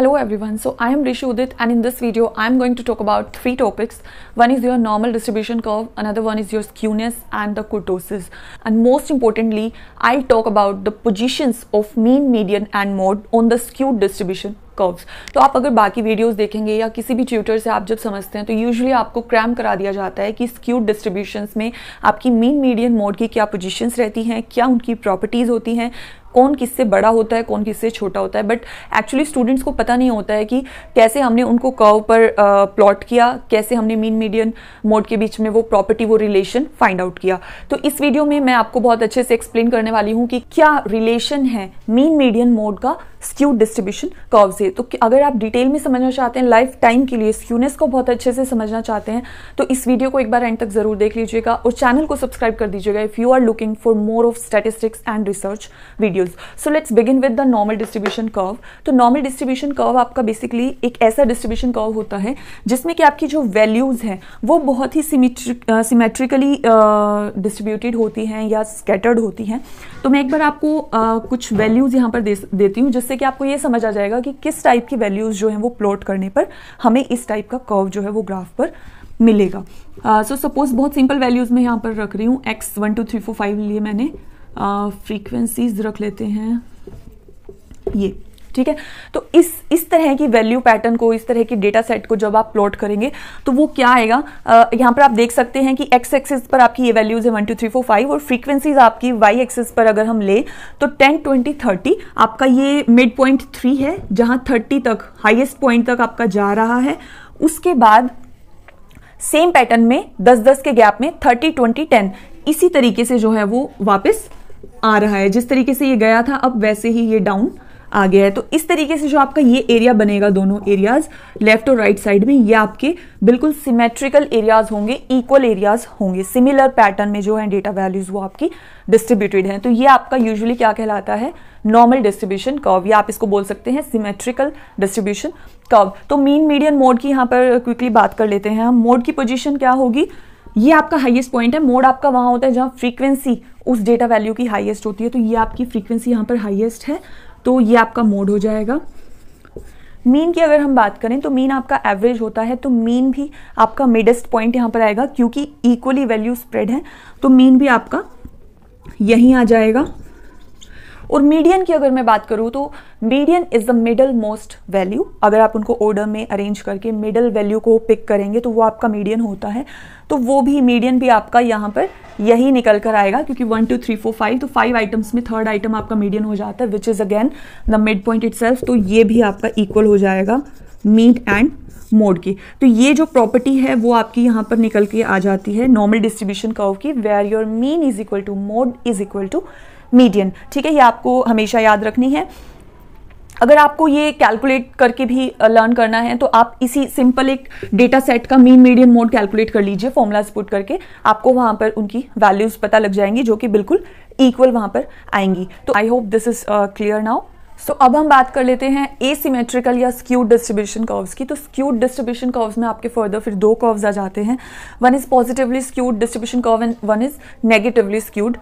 Hello everyone, so I am Rishudit and in this video I am going to talk about three topics. One is your normal distribution curve, another one is your skewness and the kurtosis. And most importantly, I'll talk about the positions of mean, median and mode on the skewed distribution curves तो आप अगर बाकी videos देखेंगे या किसी भी tutor से आप जब समझते हैं तो यूजुअली आपको क्रैम करा दिया जाता है कि स्क्यूड डिस्ट्रीब्यूशंस में आपकी मीन मीडियन मोड की क्या पोजीशंस रहती हैं क्या उनकी प्रॉपर्टीज़ होती हैं कौन किससे बड़ा होता है कौन किससे छोटा होता है बट एक्चुअली स्टूडेंट्स को पता नहीं होता है कि कैसे हमने उनको कर्व पर प्लॉट किया कैसे हमने मीन मीडियन मोड के बीच में वो प्रॉपर्टी वो रिलेशन फाइंड आउट किया तो इस वीडियो में मैं आपको बहुत अच्छे से एक्सप्लेन करने वाली हूँ कि क्या रिलेशन है मीन मीडियन मोड का स्क्यू डिस्ट्रीब्यूशन कर्व से तो अगर आप डिटेल में समझना चाहते हैं लाइफ टाइम के लिए स्क्यूनेस को बहुत अच्छे से समझना चाहते हैं तो इस वीडियो को एक बार एंड तक जरूर देख लीजिएगा और चैनल को सब्सक्राइब कर दीजिएगा if you are looking for more of statistics and research video modules so let's begin with the normal distribution curve तो नॉर्मल डिस्ट्रीब्यूशन कर्व आपका बेसिकली एक ऐसा डिस्ट्रीब्यूशन कर्व होता है जिसमें कि आपकी जो वैल्यूज़ हैं वो बहुत ही सिमेट्रिकली डिस्ट्रीब्यूटेड uh, होती हैं या स्कैटर्ड होती हैं तो मैं एक बार आपको uh, कुछ वैल्यूज़ यहाँ पर दे, देती हूँ जिससे कि आपको ये समझ आ जाएगा कि किस टाइप की वैल्यूज़ जो हैं वो प्लॉट करने पर हमें इस टाइप का कर्व जो है वो ग्राफ पर मिलेगा सो uh, सपोज so, बहुत सिंपल वैल्यूज़ में यहाँ पर रख रही हूँ X one two three four five लिए मैंने फ्रीक्वेंसीज रख लेते हैं ये ठीक है तो इस इस तरह की वैल्यू पैटर्न को इस तरह की डेटा सेट को जब आप प्लॉट करेंगे तो वो क्या आएगा यहां पर आप देख सकते हैं कि एक्स एक्सेस पर आपकी ये वैल्यूज है one two three four five और फ्रीक्वेंसीज आपकी वाई एक्सेस पर अगर हम ले तो टेन ट्वेंटी थर्टी आपका ये मिड पॉइंट थ्री है जहां थर्टी तक हाइएस्ट पॉइंट तक आपका जा रहा है उसके बाद सेम पैटर्न में दस दस के गैप में थर्टी ट्वेंटी टेन इसी तरीके से जो है वो वापस आ रहा है जिस तरीके से ये गया था अब वैसे ही ये डाउन आ गया है तो इस तरीके से जो आपका ये एरिया बनेगा दोनों एरियाज लेफ्ट और राइट साइड में ये आपके बिल्कुल सिमेट्रिकल एरियाज होंगे इक्वल एरियाज होंगे सिमिलर पैटर्न में जो है डेटा वैल्यूज वो आपकी डिस्ट्रीब्यूटेड हैं तो ये आपका यूजुअली क्या कहलाता है नॉर्मल डिस्ट्रीब्यूशन कर्व या आप इसको बोल सकते हैं सिमेट्रिकल डिस्ट्रीब्यूशन कर्व तो मीन मीडियम मोड की यहाँ पर क्विकली बात कर लेते हैं हम मोड की पोजिशन क्या होगी ये आपका हाईएस्ट पॉइंट है मोड आपका वहां होता है जहां फ्रीक्वेंसी उस डेटा वैल्यू की हाईएस्ट होती है तो ये आपकी फ्रीक्वेंसी यहां पर हाईएस्ट है तो ये आपका मोड हो जाएगा मीन की अगर हम बात करें तो मीन आपका एवरेज होता है तो मीन भी आपका मिडेस्ट पॉइंट यहां पर आएगा क्योंकि इक्वली वैल्यू स्प्रेड है तो मीन भी आपका यहीं आ जाएगा और मीडियन की अगर मैं बात करूँ तो median is the middle most value अगर आप उनको ऑर्डर में अरेंज करके मिडल वैल्यू को पिक करेंगे तो वो आपका मीडियन होता है तो वो भी मीडियन भी आपका यहाँ पर यही निकल कर आएगा क्योंकि one two three four five तो फाइव आइटम्स में थर्ड आइटम आपका मीडियन हो जाता है which is again the mid point it तो ये भी आपका इक्वल हो जाएगा मीट एंड मोड की तो ये जो प्रॉपर्टी है वो आपकी यहाँ पर निकल के आ जाती है नॉर्मल डिस्ट्रीब्यूशन कर्व की where your mean is equal to mode is equal to median ठीक है ये आपको हमेशा याद रखनी है अगर आपको ये कैलकुलेट करके भी लर्न करना है तो आप इसी सिंपल एक डेटा सेट का मीन मीडियम मोड कैलकुलेट कर लीजिए फॉर्मूलाज पुट करके आपको वहाँ पर उनकी वैल्यूज पता लग जाएंगी जो कि बिल्कुल इक्वल वहाँ पर आएंगी तो I hope this is clear now so so, अब हम बात कर लेते हैं सीमेट्रिकल या स्क्यूड डिस्ट्रीब्यूशन कर्व्स की तो स्क्यूड डिस्ट्रीब्यूशन कर्व्स में आपके फर्दर फिर दो कर्व्स आ जाते हैं one is positively skewed distribution curve and one is negatively skewed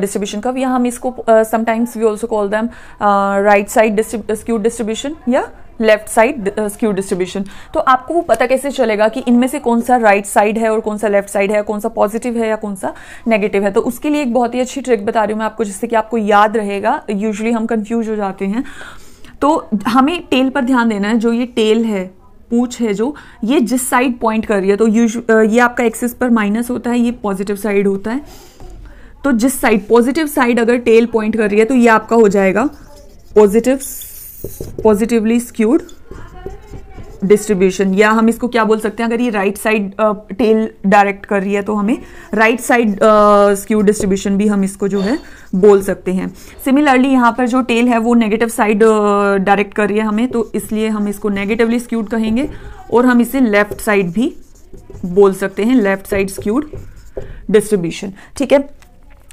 distribution curve या हम इसको sometimes we also call them right side skewed distribution या लेफ्ट साइड स्क्यू डिस्ट्रीब्यूशन तो आपको वो पता कैसे चलेगा कि इनमें से कौन सा राइट right साइड है और कौन सा लेफ्ट साइड है कौन सा पॉजिटिव है या कौन सा नेगेटिव है तो उसके लिए एक बहुत ही अच्छी ट्रिक बता रही हूँ मैं आपको जिससे कि आपको याद रहेगा यूजली हम कन्फ्यूज हो जाते हैं तो हमें टेल पर ध्यान देना है जो ये टेल है पूछ है जो ये जिस साइड पॉइंट कर रही है तो यूज ये आपका एक्सिस पर माइनस होता है ये पॉजिटिव साइड होता है तो जिस साइड पॉजिटिव साइड अगर टेल पॉइंट कर रही है तो ये आपका हो जाएगा पॉजिटिव पॉजिटिवली स्क्यूड डिस्ट्रीब्यूशन या हम इसको क्या बोल सकते हैं अगर ये राइट साइड टेल डायरेक्ट कर रही है तो हमें राइट साइड स्क्यू डिस्ट्रीब्यूशन भी हम इसको जो है बोल सकते हैं सिमिलरली यहाँ पर जो टेल है वो नेगेटिव साइड डायरेक्ट कर रही है हमें तो इसलिए हम इसको नेगेटिवली स्क्यूड कहेंगे और हम इसे लेफ्ट साइड भी बोल सकते हैं लेफ्ट साइड स्क्यूड डिस्ट्रीब्यूशन ठीक है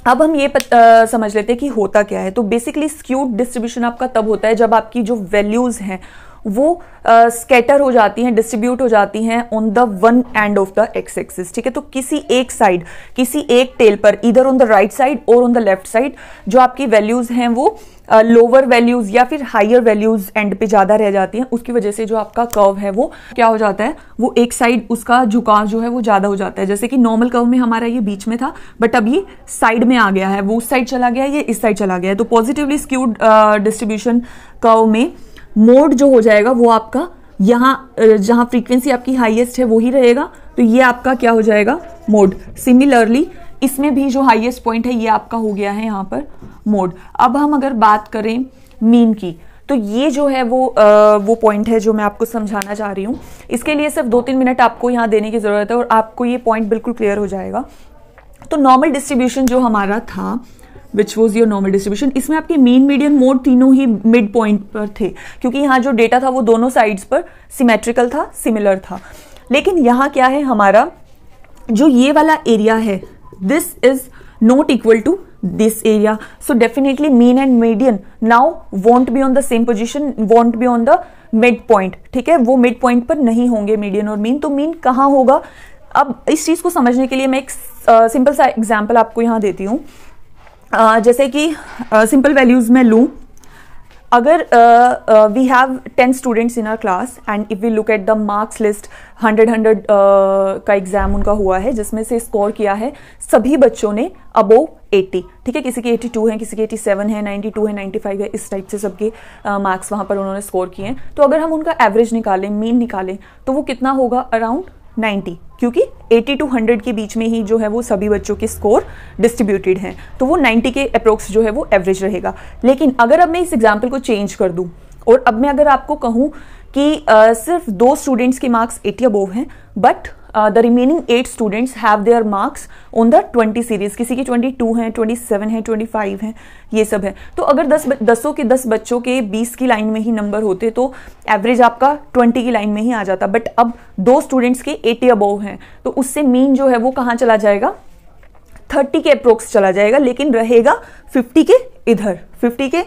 अब हम ये पत, आ, समझ लेते हैं कि होता क्या है तो बेसिकली स्क्यूड डिस्ट्रीब्यूशन आपका तब होता है जब आपकी जो वैल्यूज़ हैं वो स्केटर uh, हो जाती हैं डिस्ट्रीब्यूट हो जाती हैं on the one end of the x axis ठीक है तो किसी एक साइड किसी एक टेल पर इधर ऑन द राइट साइड और ऑन द लेफ्ट साइड जो आपकी वैल्यूज हैं वो लोअर uh, वैल्यूज या फिर हायर वैल्यूज एंड पे ज्यादा रह जाती हैं उसकी वजह से जो आपका कर्व है वो क्या हो जाता है वो एक साइड उसका झुकाव जो है वो ज्यादा हो जाता है जैसे कि नॉर्मल कर्व में हमारा ये बीच में था बट अब ये साइड में आ गया है वो उस साइड चला गया ये इस साइड चला गया है तो पॉजिटिवली स्क्यूड डिस्ट्रीब्यूशन कर्व में मोड जो हो जाएगा वो आपका यहाँ जहाँ फ्रीक्वेंसी आपकी हाईएस्ट है वही रहेगा तो ये आपका क्या हो जाएगा मोड सिमिलरली इसमें भी जो हाईएस्ट पॉइंट है ये आपका हो गया है यहाँ पर मोड अब हम अगर बात करें मीन की तो ये जो है वो आ, वो पॉइंट है जो मैं आपको समझाना चाह रही हूँ इसके लिए सिर्फ दो तीन मिनट आपको यहाँ देने की ज़रूरत है और आपको ये पॉइंट बिल्कुल क्लियर हो जाएगा तो नॉर्मल डिस्ट्रीब्यूशन जो हमारा था which was your normal distribution इसमें आपके मीन मीडियम मोड तीनों ही मिड पॉइंट पर थे क्योंकि यहाँ जो डेटा था वो दोनों साइड्स पर सिमेट्रिकल था सिमिलर था लेकिन यहाँ क्या है हमारा जो ये वाला एरिया है this is not equal to this area so definitely mean and medium now won't be on the same position won't be on the mid point ठीक है वो मिड पॉइंट पर नहीं होंगे मीडियम और मीन तो मीन कहाँ होगा अब इस चीज़ को समझने के लिए मैं एक सिंपल सा एग्जाम्पल आपको यहाँ देती हूँ जैसे कि सिंपल वैल्यूज़ में लूँ अगर we have ten students in our class and if we look at the marks list hundred hundred का एग्ज़ाम उनका हुआ है जिसमें से स्कोर किया है सभी बच्चों ने अबो 80 ठीक है किसी के 82 है किसी के 87 है 92 है 95 है इस टाइप से सबके मार्क्स uh, वहाँ पर उन्होंने स्कोर किए हैं तो अगर हम उनका एवरेज निकालें मीन निकालें तो वो कितना होगा अराउंड 90 क्योंकि 80 टू 100 के बीच में ही जो है वो सभी बच्चों के स्कोर डिस्ट्रीब्यूटेड हैं तो वो 90 के अप्रोक्स जो है वो एवरेज रहेगा लेकिन अगर अब मैं इस एग्जाम्पल को चेंज कर दूँ और अब मैं अगर आपको कहूँ कि आ, सिर्फ दो स्टूडेंट्स के मार्क्स एटी अबोव हैं but the remaining eight students have their marks on the twenty series किसी के ट्वेंटी टू हैं ट्वेंटी सेवन है ट्वेंटी फाइव है ये सब है तो अगर दस दसों के दस बच्चों के बीस की लाइन में ही नंबर होते तो एवरेज आपका ट्वेंटी की लाइन में ही आ जाता बट अब दो स्टूडेंट्स के एटी अबोव हैं तो उससे मेन जो है वो कहाँ चला जाएगा थर्टी के अप्रोक्स चला जाएगा लेकिन रहेगा फिफ्टी के इधर फिफ्टी के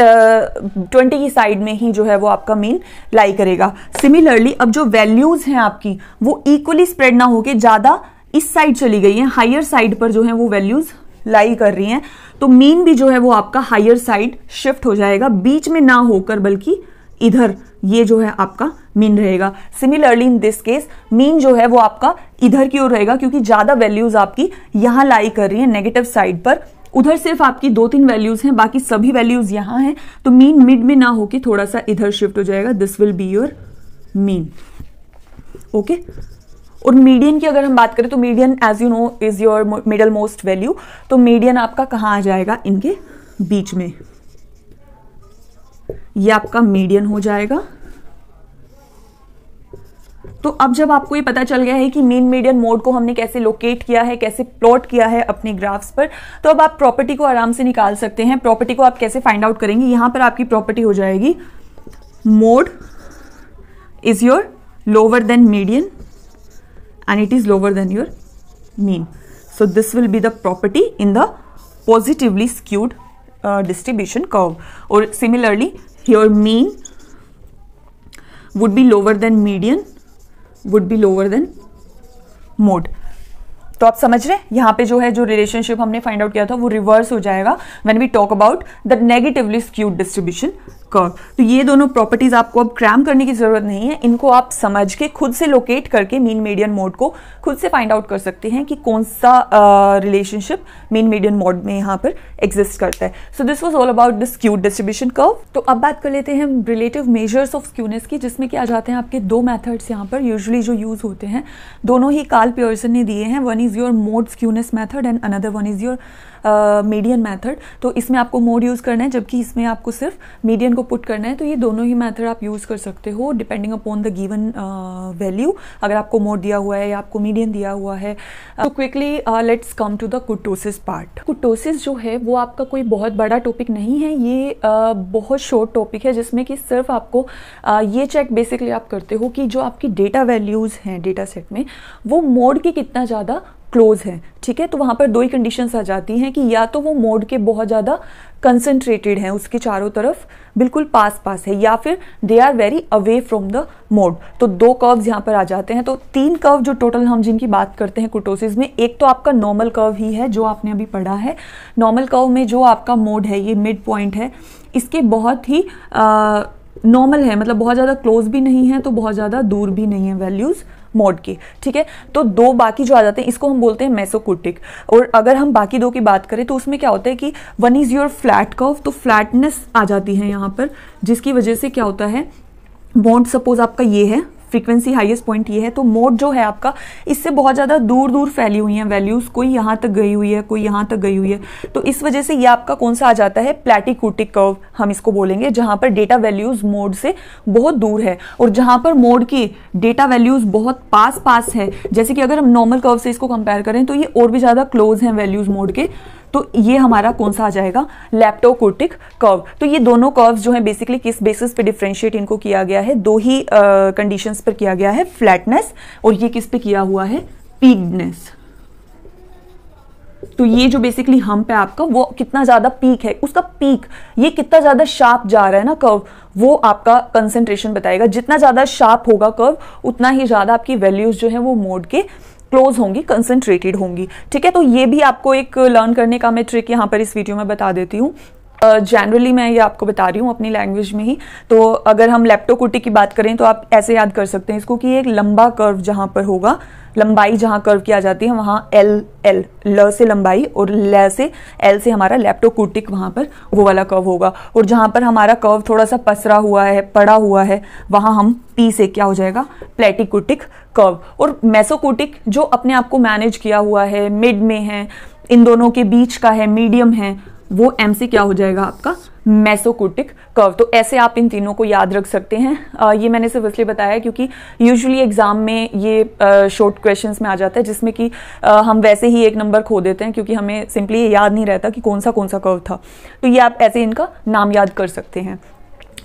ट्वेंटी की साइड में ही जो है वो आपका मीन लाई करेगा सिमिलरली अब जो वैल्यूज हैं आपकी वो इक्वली स्प्रेड ना होके ज़्यादा इस साइड चली गई है हायर साइड पर जो है वो वैल्यूज लाई कर रही हैं तो मीन भी जो है वो आपका हायर साइड शिफ्ट हो जाएगा बीच में ना होकर बल्कि इधर ये जो है आपका मीन रहेगा similarly in this case mean जो है वो आपका इधर की ओर रहेगा क्योंकि ज़्यादा वैल्यूज आपकी यहां लाई कर रही है नेगेटिव साइड पर उधर सिर्फ आपकी दो तीन वैल्यूज हैं बाकी सभी वैल्यूज यहां हैं तो मीन मिड में ना होके थोड़ा सा इधर शिफ्ट हो जाएगा this will be your mean okay और मीडियन की अगर हम बात करें तो median as you know is your middle most value तो मीडियन आपका कहां आ जाएगा इनके बीच में ये आपका मीडियन हो जाएगा तो अब जब आपको ये पता चल गया है कि मेन मीडियम मोड को हमने कैसे लोकेट किया है कैसे प्लॉट किया है अपने ग्राफ्स पर तो अब आप प्रॉपर्टी को आराम से निकाल सकते हैं प्रॉपर्टी को आप कैसे फाइंड आउट करेंगे यहां पर आपकी प्रॉपर्टी हो जाएगी mode is your lower than median and it is lower than your mean so this will be the property in the positively skewed distribution curve और similarly your mean would be lower than medium would be lower than mode तो आप समझ रहे हैं यहाँ पे जो है जो रिलेशनशिप हमने फाइंड आउट किया था वो रिवर्स हो जाएगा when we talk about the negatively skewed distribution curve तो ये दोनों प्रॉपर्टीज आपको अब क्रैम करने की जरूरत नहीं है इनको आप समझ के खुद से लोकेट करके मीन मीडियन मोड को खुद से फाइंड आउट कर सकते हैं कि कौन सा रिलेशनशिप मीन मीडियन मोड में यहाँ पर एग्जिस्ट करता है so this was all about the skewed distribution curve तो अब बात कर लेते हैं रिलेटिव मेजर्स ऑफ स्क्यूनेस की जिसमें क्या आ जाते हैं आपके दो मैथड्स यहाँ पर यूजली जो यूज होते हैं दोनों ही काल पियर्सन ने दिए हैं one is your mode skewness method and another one is your median method तो इसमें आपको मोड यूज़ करना है जबकि इसमें आपको सिर्फ मीडियन को पुट करना है तो ये दोनों ही मैथड आप यूज़ कर सकते हो depending upon the given value अगर आपको मोड दिया हुआ है या आपको मीडियन दिया हुआ है तो quickly let's come to the kurtosis part kurtosis जो है वो आपका कोई बहुत बड़ा टॉपिक नहीं है ये uh, बहुत शॉर्ट टॉपिक है जिसमें कि सिर्फ आपको uh, ये चेक बेसिकली आप करते हो कि जो आपकी डेटा वैल्यूज़ हैं डेटा सेट में वो मोड की कितना ज़्यादा क्लोज है ठीक है तो वहाँ पर दो ही कंडीशंस आ जाती हैं कि या तो वो मोड के बहुत ज़्यादा कंसनट्रेटेड हैं उसके चारों तरफ बिल्कुल पास पास है या फिर they are very away from the mode तो दो कर्व्स यहाँ पर आ जाते हैं तो तीन कर्व जो टोटल हम जिनकी बात करते हैं कुटोसिस में एक तो आपका नॉर्मल कर्व ही है जो आपने अभी पढ़ा है नॉर्मल कर्व में जो आपका मोड है ये मिड पॉइंट है इसके बहुत ही नॉर्मल है मतलब बहुत ज़्यादा क्लोज भी नहीं है तो बहुत ज़्यादा दूर भी नहीं है वैल्यूज़ मोड की ठीक है तो दो बाकी जो आ जाते हैं इसको हम बोलते हैं मेसोकुटिक और अगर हम बाकी दो की बात करें तो उसमें क्या होता है कि one is your flat curve तो फ्लैटनेस आ जाती है यहाँ पर जिसकी वजह से क्या होता है बॉन्ड सपोज आपका ये है फ्रीक्वेंसी हाईएस्ट पॉइंट ये है तो मोड जो है आपका इससे बहुत ज़्यादा दूर दूर फैली हुई हैं वैल्यूज़ कोई यहाँ तक गई हुई है कोई यहाँ तक गई हुई है तो इस वजह से ये आपका कौन सा आ जाता है प्लेटिकूटिक कर्व हम इसको बोलेंगे जहाँ पर डेटा वैल्यूज़ मोड से बहुत दूर है और जहाँ पर मोड की डेटा वैल्यूज़ बहुत पास पास है जैसे कि अगर हम नॉर्मल कर्व से इसको कंपेयर करें तो ये और भी ज़्यादा क्लोज हैं वैल्यूज़ मोड के तो ये हमारा कौन सा आ जाएगा लैप्टोकोटिक कर्व तो ये दोनों कर्व्स जो है बेसिकली किस बेसिस पे डिफ्रेंशिएट इनको किया गया है दो ही कंडीशन uh, पर किया गया है फ्लैटनेस और ये किस पे किया हुआ है पीकनेस तो ये जो बेसिकली हम पे आपका वो कितना ज़्यादा पीक है उसका पीक ये कितना ज़्यादा शार्प जा रहा है ना कर्व वो आपका कंसेंट्रेशन बताएगा जितना ज़्यादा शार्प होगा कर्व उतना ही ज़्यादा आपकी वैल्यूज़ जो है वो मोड के क्लोज होंगी कंसनट्रेटेड होंगी ठीक है तो ये भी आपको एक लर्न करने का मैं ट्रिक यहाँ पर इस वीडियो में बता देती हूँ जनरली uh, मैं ये आपको बता रही हूँ अपनी लैंग्वेज में ही तो अगर हम लेप्टोकुटी की बात करें तो आप ऐसे याद कर सकते हैं इसको कि एक लंबा कर्व जहाँ पर होगा लंबाई जहाँ कर्व किया जाती है वहाँ एल एल ल से लंबाई और ल से एल से हमारा लेप्टोकुटिक वहाँ पर वो वाला कर्व होगा और जहाँ पर हमारा कर्व थोड़ा सा पसरा हुआ है पड़ा हुआ है वहाँ हम पी से क्या हो जाएगा प्लेटिकुटिक कर्व और मेसोकुटिक जो अपने आप को मैनेज किया हुआ है मिड में है इन दोनों के बीच का है मीडियम है वो एम सी क्या हो जाएगा आपका मेसोकोटिक कर्व तो ऐसे आप इन तीनों को याद रख सकते हैं आ, ये मैंने सिर्फ इसलिए बताया क्योंकि यूजुअली एग्जाम में ये शॉर्ट क्वेश्चन में आ जाता है जिसमें कि आ, हम वैसे ही एक नंबर खो देते हैं क्योंकि हमें सिंपली ये याद नहीं रहता कि कौन सा कौन सा कर्व था तो ये आप ऐसे इनका नाम याद कर सकते हैं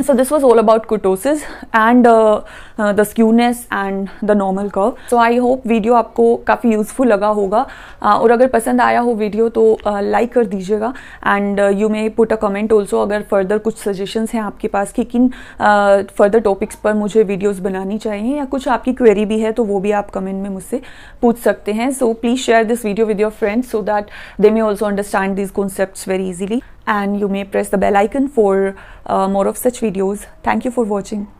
so this was all about kurtosis and uh, uh, the skewness and the normal curve so i hope video आपको काफ़ी यूज़फुल लगा होगा uh, और अगर पसंद आया हो वीडियो तो लाइक uh, कर दीजिएगा and you may put a comment also अगर फर्दर कुछ सजेशंस हैं आपके पास कि किन फर्दर uh, टॉपिक्स पर मुझे वीडियोस बनानी चाहिए या कुछ आपकी क्वेरी भी है तो वो भी आप कमेंट में मुझसे पूछ सकते हैं so please share this video with your friends so that they may also understand these concept very easily and you may press the bell icon for uh, more of such videos. Thank you for watching.